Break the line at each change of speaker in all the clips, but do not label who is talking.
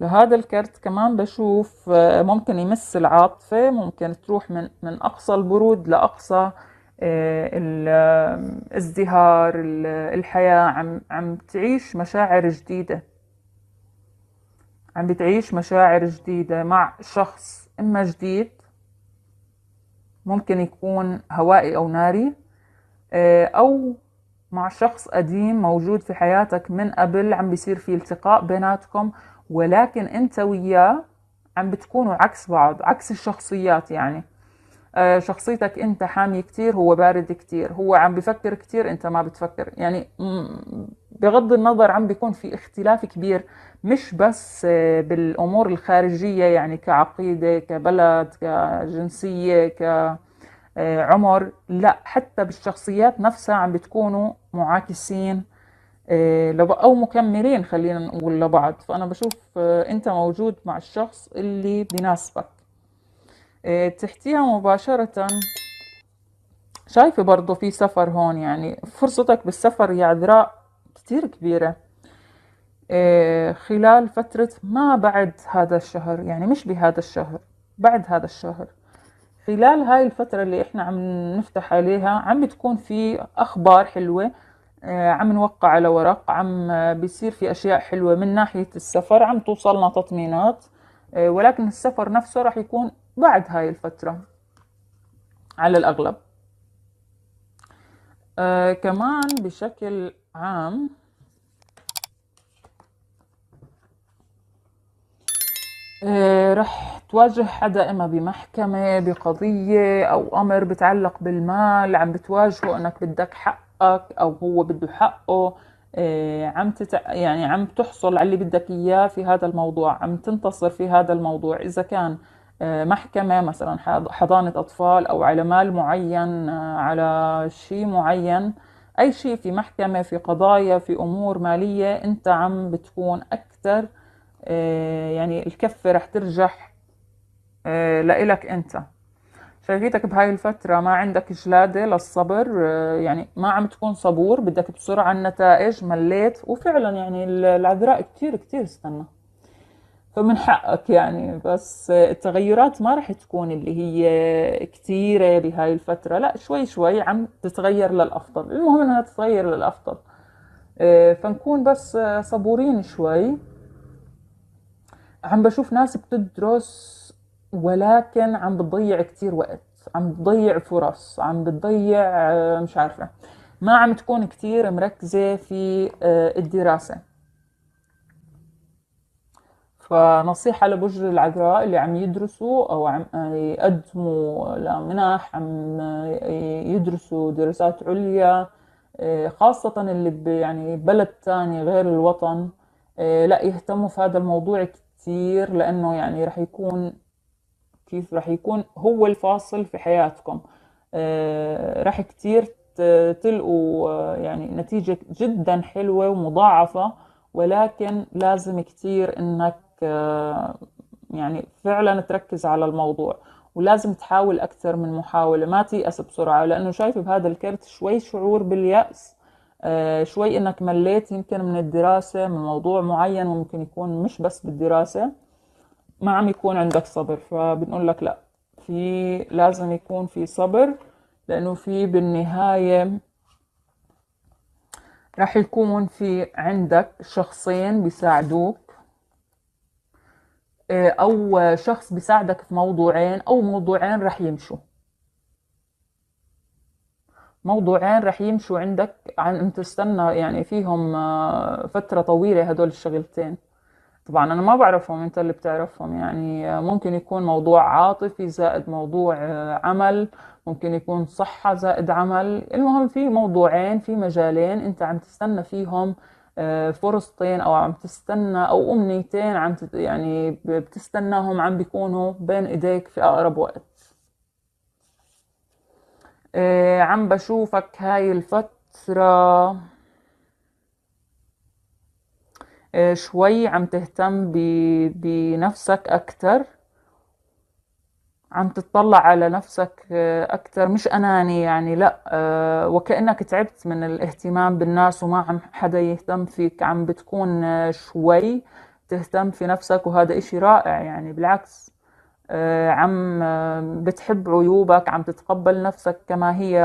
لهذا الكرت كمان بشوف آه، ممكن يمس العاطفة ممكن تروح من, من أقصى البرود لأقصى آه، الازدهار الحياة عم, عم تعيش مشاعر جديدة عم بتعيش مشاعر جديدة مع شخص إما جديد ممكن يكون هوائي أو ناري آه، أو مع شخص قديم موجود في حياتك من قبل عم بيصير في التقاء بيناتكم ولكن انت وياه عم بتكونوا عكس بعض عكس الشخصيات يعني آه، شخصيتك انت حامي كتير هو بارد كتير هو عم بفكر كتير انت ما بتفكر يعني بغض النظر عم بيكون في اختلاف كبير مش بس آه، بالامور الخارجيه يعني كعقيده كبلد كجنسيه كعمر آه، لا حتى بالشخصيات نفسها عم بتكونوا معاكسين آه، او مكملين خلينا نقول لبعض فانا بشوف آه، انت موجود مع الشخص اللي بيناسبك آه، تحتيها مباشرة شايفة برضو في سفر هون يعني فرصتك بالسفر يا عذراء كتير كبيرة خلال فترة ما بعد هذا الشهر يعني مش بهذا الشهر بعد هذا الشهر خلال هاي الفترة اللي احنا عم نفتح عليها عم بتكون في أخبار حلوة آه، عم نوقع على ورق عم آه، بيصير في اشياء حلوه من ناحيه السفر عم توصلنا تطمينات آه، ولكن السفر نفسه راح يكون بعد هاي الفتره على الاغلب آه كمان بشكل عام آه رح تواجه حدا إما بمحكمة بقضية أو أمر بتعلق بالمال عم بتواجهه أنك بدك حق حقك او هو بده حقه آه، عم تتع... يعني عم تحصل على اللي بدك اياه في هذا الموضوع عم تنتصر في هذا الموضوع اذا كان آه، محكمة مثلا حضانة أطفال أو على مال معين آه، على شيء معين أي شيء في محكمة في قضايا في أمور مالية أنت عم بتكون أكثر يعني الكفة رح ترجح لإلك أنت شايفيتك بهاي الفترة ما عندك جلادة للصبر آه، يعني ما عم تكون صبور بدك بسرعة النتائج مليت وفعلا يعني العذراء كتير كتير استنى فمن حقك يعني بس التغيرات ما رح تكون اللي هي كتيرة بهاي الفترة لا شوي شوي عم تتغير للأفضل المهم إنها تتغير للأفضل آه، فنكون بس صبورين شوي عم بشوف ناس بتدرس ولكن عم بتضيع كتير وقت عم بتضيع فرص عم بتضيع آه، مش عارفة ما عم تكون كتير مركزة في آه، الدراسة فنصيحة لبجر العذراء اللي عم يدرسوا أو عم آه، يقدموا لمنح عم يدرسوا دراسات عليا خاصة اللي يعني بلد تاني غير الوطن لا يهتموا في هذا الموضوع كتير لأنه يعني رح يكون كيف راح يكون هو الفاصل في حياتكم آه، راح كتير تلقوا آه، يعني نتيجة جدا حلوة ومضاعفة ولكن لازم كتير انك آه، يعني فعلا تركز على الموضوع ولازم تحاول أكثر من محاولة ما تيأس بسرعة لأنه شايف بهذا الكرت شوي شعور باليأس شوي إنك مليت يمكن من الدراسة من موضوع معين وممكن يكون مش بس بالدراسة ما عم يكون عندك صبر فبنقول لك لا في لازم يكون في صبر لأنه في بالنهاية راح يكون في عندك شخصين بيساعدوك آه، أو شخص بيساعدك في موضوعين أو موضوعين راح يمشوا موضوعين رح يمشوا عندك عن تستنى يعني فيهم آه، فترة طويلة هدول الشغلتين طبعا انا ما بعرفهم انت اللي بتعرفهم يعني ممكن يكون موضوع عاطفي زائد موضوع آه، عمل ممكن يكون صحة زائد عمل المهم في موضوعين في مجالين انت عم تستنى فيهم آه، فرصتين او عم تستنى او امنيتين عم تت يعني بتستناهم عم بيكونوا بين ايديك في اقرب وقت آه، عم بشوفك هاي الفترة آه، شوي عم تهتم بنفسك أكتر عم تطلع على نفسك آه، أكتر مش أناني يعني لا آه، وكأنك تعبت من الاهتمام بالناس وما عم حدا يهتم فيك عم بتكون شوي تهتم في نفسك وهذا إشي رائع يعني بالعكس آه، عم آه، بتحب عيوبك عم تتقبل نفسك كما هي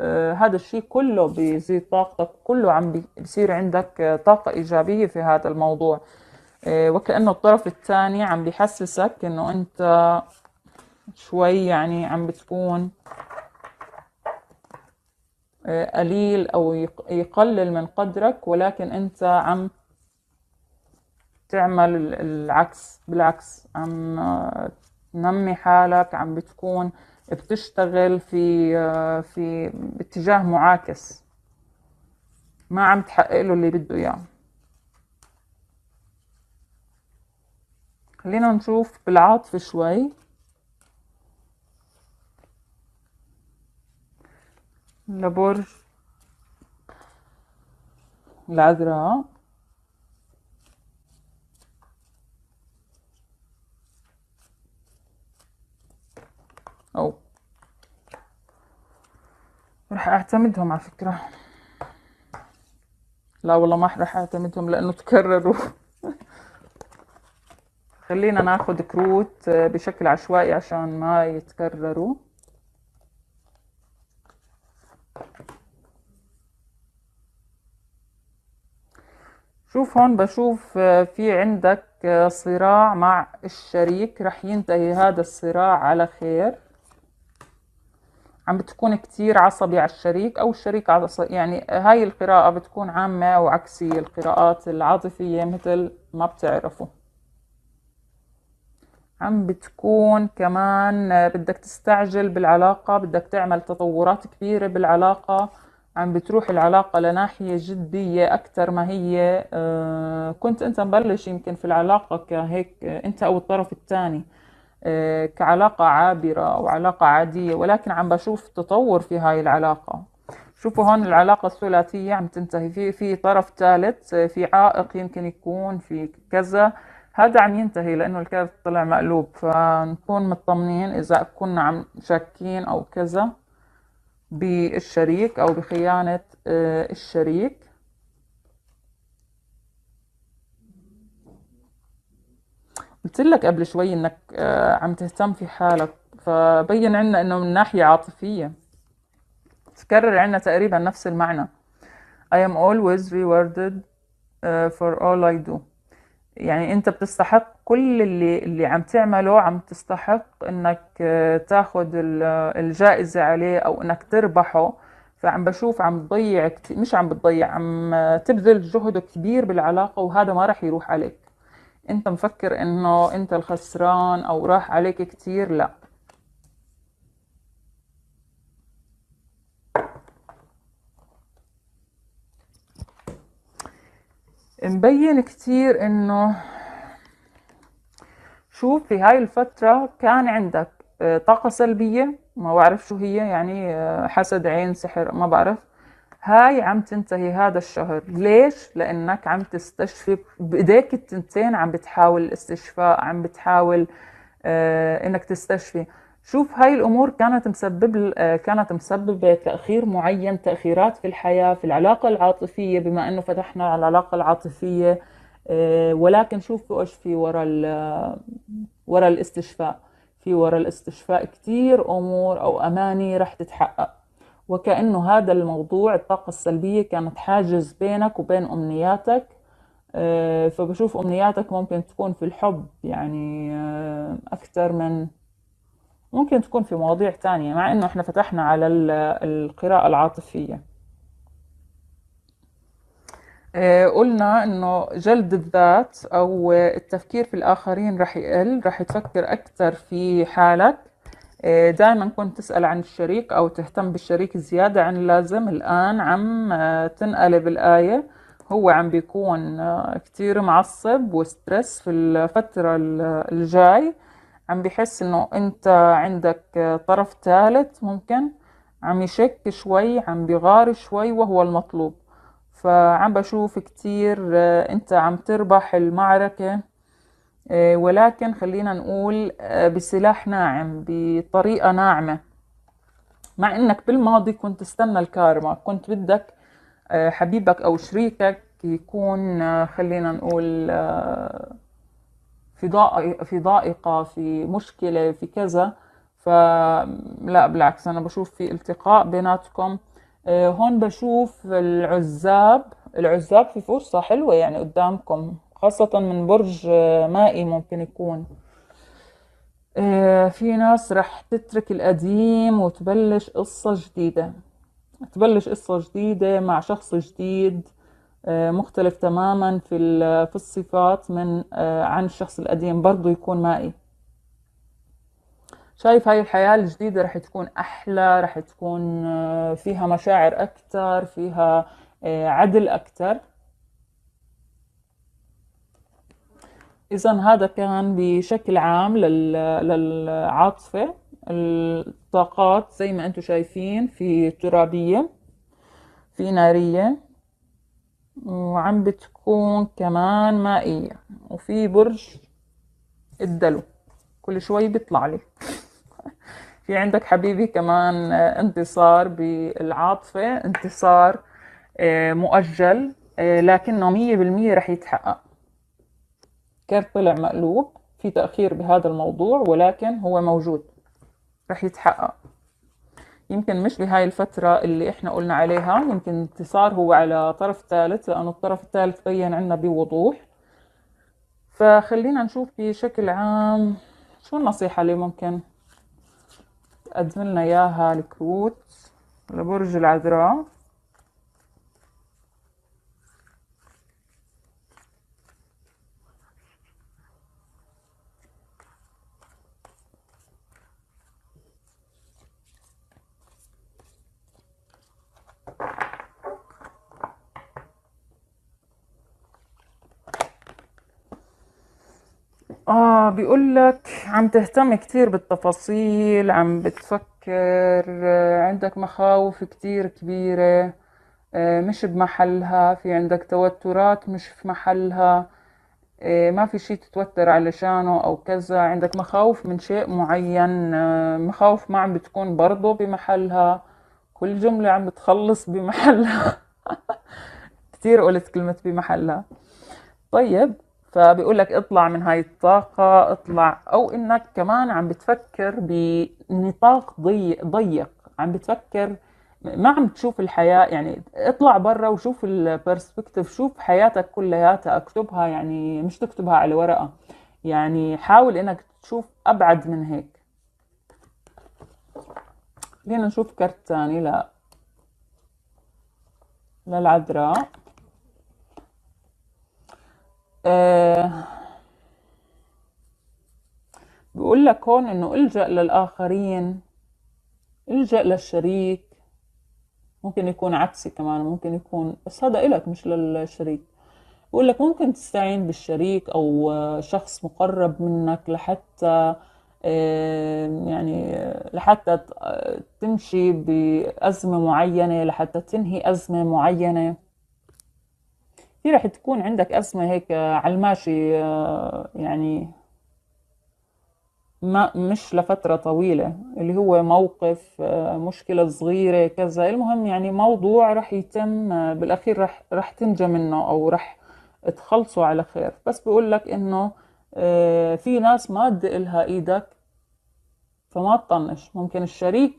آه، هذا الشيء كله بيزيد طاقتك كله عم بيصير عندك طاقة إيجابية في هذا الموضوع وكأنه الطرف الثاني عم بيحسسك إنه أنت شوي يعني عم بتكون قليل أو يقلل من قدرك ولكن أنت عم تعمل العكس بالعكس عم بتنمي حالك عم بتكون بتشتغل في آه، في اتجاه معاكس ما عم تحقق له اللي بده اياه خلينا نشوف بالعاطفة شوي لبرج العذراء أو رح أعتمدهم على فكرة لا والله ما رح أعتمدهم لأنه تكرروا خلينا ناخد كروت بشكل عشوائي عشان ما يتكرروا شوف هون بشوف في عندك صراع مع الشريك رح ينتهي هذا الصراع على خير عم بتكون كتير عصبي على الشريك أو الشريك عصبي يعني هاي القراءة بتكون عامة وعكسي القراءات العاطفية مثل ما بتعرفوا عم بتكون كمان بدك تستعجل بالعلاقة بدك تعمل تطورات كبيرة بالعلاقة عم بتروح العلاقة لناحية جدية أكثر ما هي آه، كنت أنت مبلش يمكن في العلاقة كهيك أنت أو الطرف الثاني آه، كعلاقة عابرة أو علاقة عادية ولكن عم بشوف تطور في هاي العلاقة شوفوا هون العلاقة الثلاثية عم تنتهي في في طرف ثالث آه، في عائق يمكن يكون في كذا هذا عم ينتهي لأنه الكارت طلع مقلوب فنكون مطمنين إذا كنا عم شاكين أو كذا بالشريك أو بخيانة آه، الشريك قلت لك قبل شوي انك آه، عم تهتم في حالك فبين عنا انه من ناحية عاطفية تكرر عنا تقريبا نفس المعنى I am always rewarded آه، for all I do يعني انت بتستحق كل اللي اللي عم تعمله عم تستحق انك آه، تاخد الجائزة عليه او انك تربحه فعم بشوف عم تضيع مش عم بتضيع عم تبذل جهد كبير بالعلاقة وهذا ما رح يروح عليك انت مفكر انه انت الخسران او راح عليك كتير لا مبين كتير انه شوف في هاي الفترة كان عندك آه، طاقة سلبية ما بعرف شو هي يعني آه، حسد عين سحر ما بعرف هاي عم تنتهي هذا الشهر ليش لانك عم تستشفي بايديك التنتين عم بتحاول الاستشفاء عم بتحاول آه انك تستشفي شوف هاي الامور كانت مسبب آه كانت مسببه تاخير معين تاخيرات في الحياه في العلاقه العاطفيه بما انه فتحنا على العلاقه العاطفيه آه ولكن شوف ايش في ورا ورا الاستشفاء في ورا الاستشفاء كتير امور او اماني رح تتحقق وكأنه هذا الموضوع الطاقة السلبية كانت حاجز بينك وبين أمنياتك آه، فبشوف أمنياتك ممكن تكون في الحب يعني آه، أكثر من ممكن تكون في مواضيع تانية مع إنه إحنا فتحنا على القراءة العاطفية آه، قلنا إنه جلد الذات أو التفكير في الآخرين رح يقل رح تفكر أكثر في حالك إيه، دائما كنت تسأل عن الشريك أو تهتم بالشريك زيادة عن اللازم الآن عم آه، تنقلب الآية هو عم بيكون آه، كتير معصب وسترس في الفترة الجاي عم بيحس انه انت عندك آه، طرف ثالث ممكن عم يشك شوي عم بيغار شوي وهو المطلوب فعم بشوف كتير انت عم تربح المعركة آه، ولكن خلينا نقول آه، بسلاح ناعم بطريقة ناعمة مع انك بالماضي كنت تستنى الكارما كنت بدك آه، حبيبك او شريكك يكون خلينا نقول في ضائقة في ضائقة في مشكلة في كذا فلا بالعكس أنا بشوف في التقاء بيناتكم هون بشوف العزاب العزاب في فرصة حلوة يعني قدامكم خاصة من برج آه، مائي ممكن يكون آه، في ناس رح تترك القديم وتبلش قصة جديدة تبلش قصة جديدة مع شخص جديد آه، مختلف تماما في في الصفات من عن الشخص القديم برضه يكون مائي شايف هاي الحياة الجديدة رح تكون أحلى رح تكون فيها مشاعر أكتر فيها عدل أكتر إذا هذا كان بشكل عام للعاطفة الطاقات زي ما أنتم شايفين في ترابية في نارية وعم بتكون كمان مائية وفي برج الدلو كل شوي بيطلع لي في عندك حبيبي كمان آه، انتصار بالعاطفة انتصار آه، مؤجل آه، لكنه مية بالمية رح يتحقق كان طلع مقلوب في تأخير بهذا الموضوع ولكن هو موجود رح يتحقق يمكن مش بهاي الفترة اللي احنا قلنا عليها يمكن انتصار هو على طرف ثالث لأنه الطرف الثالث بين عنا بوضوح فخلينا نشوف بشكل عام شو النصيحة اللي ممكن تقدم لنا إياها الكروت لبرج العذراء اه بيقول لك عم تهتم كتير بالتفاصيل عم بتفكر آه، عندك مخاوف كتير كبيرة آه، مش بمحلها في عندك توترات مش في محلها آه، ما في شي تتوتر علشانه او كذا عندك مخاوف من شيء معين مخاوف ما عم بتكون برضه بمحلها كل جملة عم بتخلص بمحلها كتير قلت كلمة بمحلها طيب فبيقول لك اطلع من هاي الطاقة اطلع أو إنك كمان عم بتفكر بنطاق ضيق, ضيق عم بتفكر ما عم تشوف الحياة يعني اطلع برا وشوف البرسبكتيف شوف حياتك كلياتها اكتبها يعني مش تكتبها على ورقة يعني حاول إنك تشوف أبعد من هيك خلينا نشوف كرت ثاني لا للعذراء آه، بيقول لك هون انه الجأ للآخرين الجأ للشريك ممكن يكون عكسي كمان ممكن يكون بس هذا إلك مش للشريك بقول لك ممكن تستعين بالشريك أو شخص مقرب منك لحتى آه، يعني لحتى تمشي بأزمة معينة لحتى تنهي أزمة معينة في رح تكون عندك أزمة هيك آه، على الماشي آه، يعني ما مش لفترة طويلة اللي هو موقف آه، مشكلة صغيرة كذا المهم يعني موضوع رح يتم بالأخير رح, رح تنجى منه أو رح تخلصوا على خير بس بقول لك إنه في ناس ما إلها إيدك فما تطنش ممكن الشريك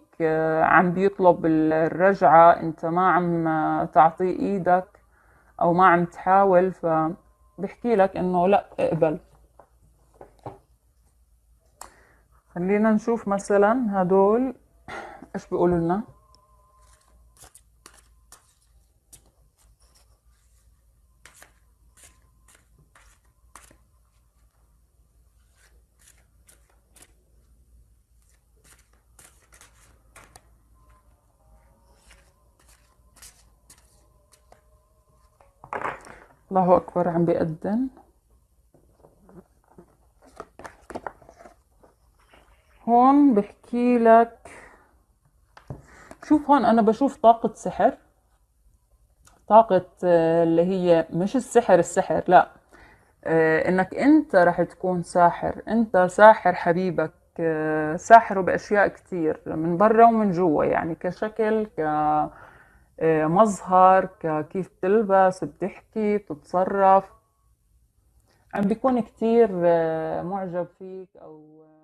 عم بيطلب الرجعة أنت ما عم تعطيه إيدك او ما عم تحاول فبحكي لك انه لا اقبل خلينا نشوف مثلا هدول ايش بيقولوا لنا الله أكبر عم بيأذن هون بحكي لك شوف هون أنا بشوف طاقة سحر طاقة آه، اللي هي مش السحر السحر لا آه، انك انت رح تكون ساحر انت ساحر حبيبك آه، ساحره باشياء كتير من برا ومن جوا يعني كشكل ك آه، مظهر كيف بتلبس بتحكي بتتصرف عم بيكون كتير آه، معجب فيك أو